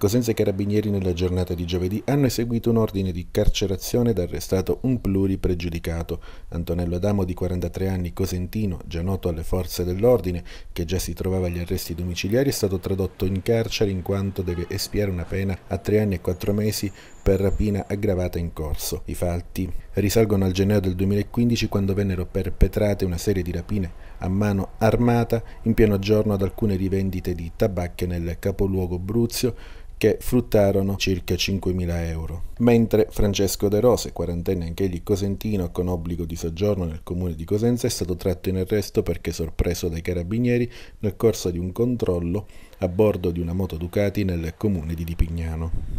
Cosenza ecco, e Carabinieri nella giornata di giovedì hanno eseguito un ordine di carcerazione ed arrestato un pluripregiudicato, Antonello Adamo di 43 anni, cosentino, già noto alle forze dell'ordine, che già si trovava agli arresti domiciliari, è stato tradotto in carcere in quanto deve espiare una pena a 3 anni e 4 mesi per rapina aggravata in corso. I fatti risalgono al gennaio del 2015 quando vennero perpetrate una serie di rapine a mano armata in pieno giorno ad alcune rivendite di tabacche nel capoluogo Bruzio che fruttarono circa 5.000 euro. Mentre Francesco De Rose, quarantenne anche egli cosentino con obbligo di soggiorno nel comune di Cosenza, è stato tratto in arresto perché sorpreso dai carabinieri nel corso di un controllo a bordo di una moto Ducati nel comune di Dipignano.